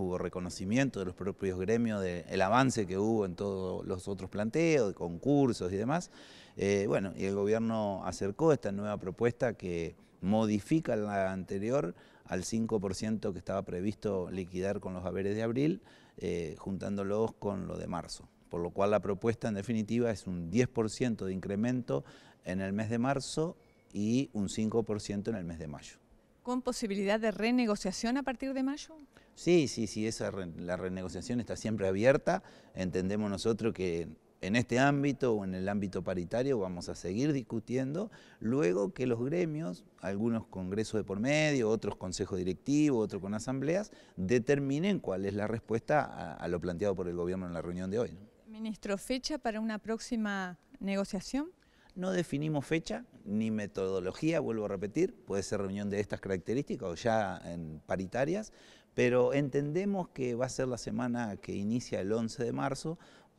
Hubo reconocimiento de los propios gremios del avance que hubo en todos los otros planteos, de concursos y demás. Eh, bueno, y el gobierno acercó esta nueva propuesta que modifica la anterior al 5% que estaba previsto liquidar con los haberes de abril, eh, juntándolos con lo de marzo. Por lo cual la propuesta en definitiva es un 10% de incremento en el mes de marzo y un 5% en el mes de mayo con posibilidad de renegociación a partir de mayo? Sí, sí, sí, esa la renegociación está siempre abierta. Entendemos nosotros que en este ámbito o en el ámbito paritario vamos a seguir discutiendo, luego que los gremios, algunos congresos de por medio, otros consejos directivos, otros con asambleas, determinen cuál es la respuesta a, lo planteado por el gobierno en la reunión de hoy. Ministro, ¿fecha para una próxima negociación? No definimos fecha ni metodología, vuelvo a repetir, puede ser reunión de estas características o ya en paritarias, pero entendemos que va a ser la semana que inicia el 11 de marzo,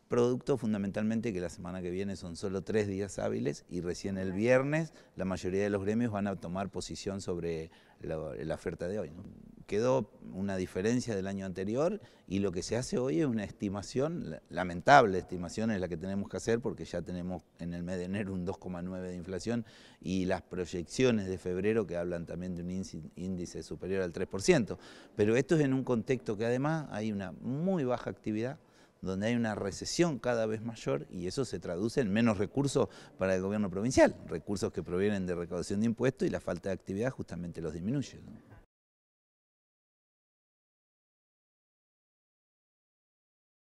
producto fundamentalmente que la semana que viene son solo tres días hábiles y recién el viernes la mayoría de los gremios van a tomar posición sobre la, oferta de hoy quedó una diferencia del año anterior y lo que se hace hoy es una estimación, lamentable estimación es la que tenemos que hacer porque ya tenemos en el mes de enero un 2,9 de inflación y las proyecciones de febrero que hablan también de un índice superior al 3%. Pero esto es en un contexto que además hay una muy baja actividad donde hay una recesión cada vez mayor y eso se traduce en menos recursos para el gobierno provincial, recursos que provienen de recaudación de impuestos y la falta de actividad justamente los disminuye.